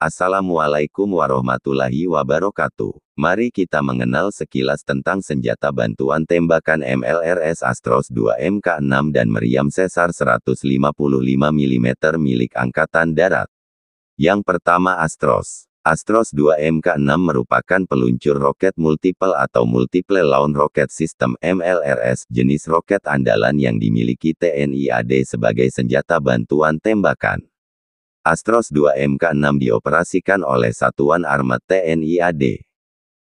Assalamualaikum warahmatullahi wabarakatuh. Mari kita mengenal sekilas tentang senjata bantuan tembakan MLRS Astros 2 MK6 dan meriam sesar 155 mm milik Angkatan Darat. Yang pertama Astros. Astros 2 MK6 merupakan peluncur roket multiple atau multiple launch rocket system MLRS jenis roket andalan yang dimiliki TNI AD sebagai senjata bantuan tembakan. Astros 2 MK6 dioperasikan oleh Satuan Armet TNI AD.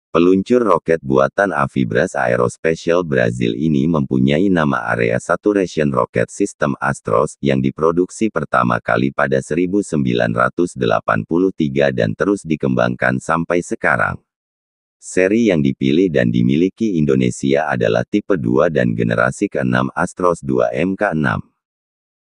Peluncur roket buatan Avibras Aerospecial Brazil ini mempunyai nama Area Saturation Rocket System Astros yang diproduksi pertama kali pada 1983 dan terus dikembangkan sampai sekarang. Seri yang dipilih dan dimiliki Indonesia adalah tipe 2 dan generasi ke-6 Astros 2 MK6.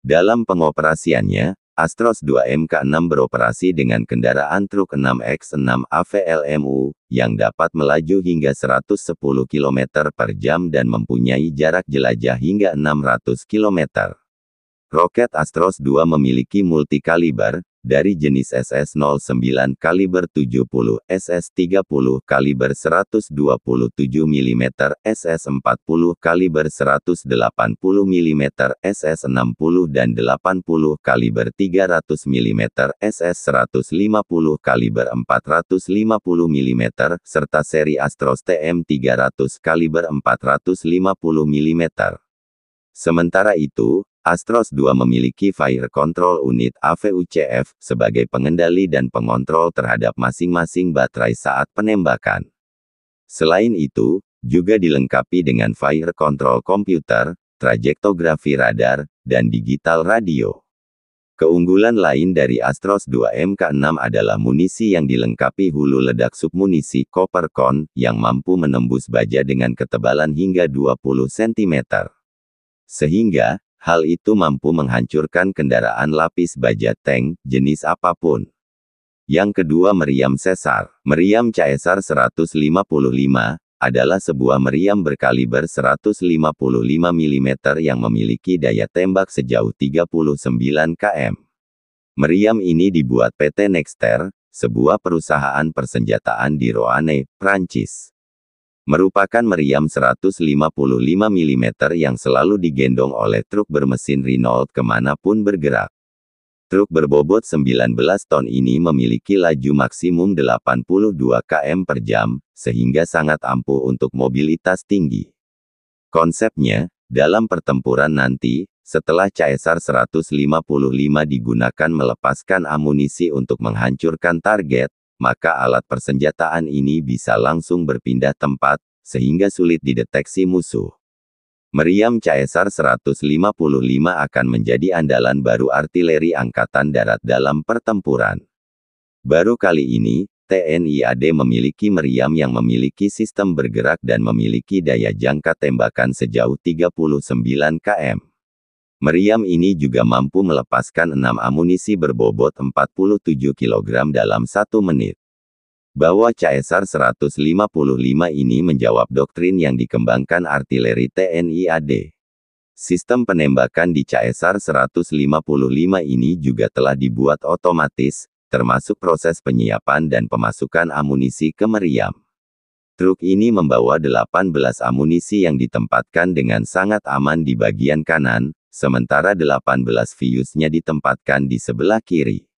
Dalam pengoperasiannya, Astros 2 MK6 beroperasi dengan kendaraan truk 6X6 AVLMU, yang dapat melaju hingga 110 km per jam dan mempunyai jarak jelajah hingga 600 km. Roket Astros 2 memiliki multi kaliber, dari jenis SS09 kaliber 70, SS30 kaliber 127 mm, SS40 kaliber 180 mm, SS60 dan 80 kaliber 300 mm, SS150 kaliber 450 mm, serta seri Astros TM300 kaliber 450 mm. Sementara itu, Astros 2 memiliki Fire Control Unit AVUCF sebagai pengendali dan pengontrol terhadap masing-masing baterai saat penembakan. Selain itu, juga dilengkapi dengan Fire Control Computer, trajektografi radar, dan digital radio. Keunggulan lain dari Astros 2 MK6 adalah munisi yang dilengkapi hulu ledak submunisi copper cone yang mampu menembus baja dengan ketebalan hingga 20 cm. Sehingga, Hal itu mampu menghancurkan kendaraan lapis baja tank jenis apapun. Yang kedua meriam sesar. Meriam Caesar 155 adalah sebuah meriam berkaliber 155 mm yang memiliki daya tembak sejauh 39 km. Meriam ini dibuat PT Nexter, sebuah perusahaan persenjataan di Roanne, Prancis merupakan meriam 155 mm yang selalu digendong oleh truk bermesin Renault kemanapun bergerak. Truk berbobot 19 ton ini memiliki laju maksimum 82 km per jam, sehingga sangat ampuh untuk mobilitas tinggi. Konsepnya, dalam pertempuran nanti, setelah Caesar 155 digunakan melepaskan amunisi untuk menghancurkan target, maka alat persenjataan ini bisa langsung berpindah tempat, sehingga sulit dideteksi musuh. Meriam Caesar 155 akan menjadi andalan baru artileri Angkatan Darat dalam pertempuran. Baru kali ini, TNI AD memiliki meriam yang memiliki sistem bergerak dan memiliki daya jangka tembakan sejauh 39 km. Meriam ini juga mampu melepaskan enam amunisi berbobot 47 kg dalam satu menit. Bahwa Caesar 155 ini menjawab doktrin yang dikembangkan artileri TNI AD. Sistem penembakan di Caesar 155 ini juga telah dibuat otomatis, termasuk proses penyiapan dan pemasukan amunisi ke meriam. Truk ini membawa 18 amunisi yang ditempatkan dengan sangat aman di bagian kanan, sementara 18 Viusnya ditempatkan di sebelah kiri.